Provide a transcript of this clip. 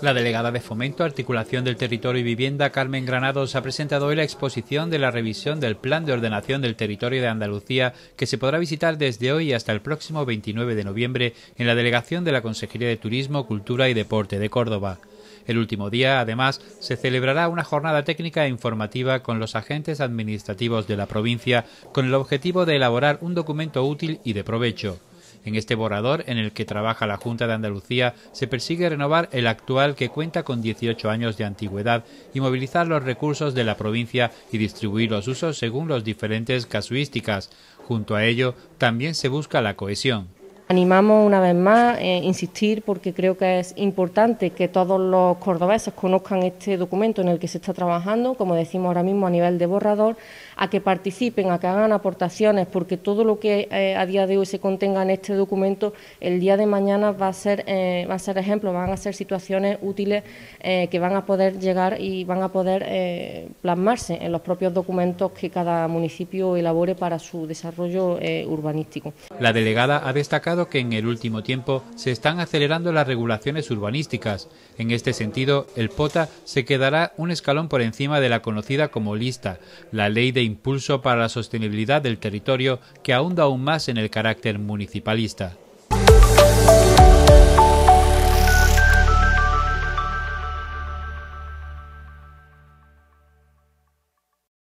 La delegada de Fomento, Articulación del Territorio y Vivienda, Carmen Granados, ha presentado hoy la exposición de la revisión del Plan de Ordenación del Territorio de Andalucía, que se podrá visitar desde hoy hasta el próximo 29 de noviembre en la delegación de la Consejería de Turismo, Cultura y Deporte de Córdoba. El último día, además, se celebrará una jornada técnica e informativa con los agentes administrativos de la provincia, con el objetivo de elaborar un documento útil y de provecho. En este borrador, en el que trabaja la Junta de Andalucía, se persigue renovar el actual que cuenta con 18 años de antigüedad y movilizar los recursos de la provincia y distribuir los usos según las diferentes casuísticas. Junto a ello, también se busca la cohesión. Animamos una vez más a eh, insistir porque creo que es importante que todos los cordobeses conozcan este documento en el que se está trabajando, como decimos ahora mismo a nivel de borrador, a que participen, a que hagan aportaciones, porque todo lo que eh, a día de hoy se contenga en este documento, el día de mañana va a ser, eh, va a ser ejemplo, van a ser situaciones útiles que van a poder llegar y van a poder plasmarse en los propios documentos que cada municipio elabore para su desarrollo urbanístico. La delegada ha destacado que en el último tiempo se están acelerando las regulaciones urbanísticas. En este sentido, el POTA se quedará un escalón por encima de la conocida como LISTA, la Ley de Impulso para la Sostenibilidad del Territorio, que ahonda aún más en el carácter municipalista.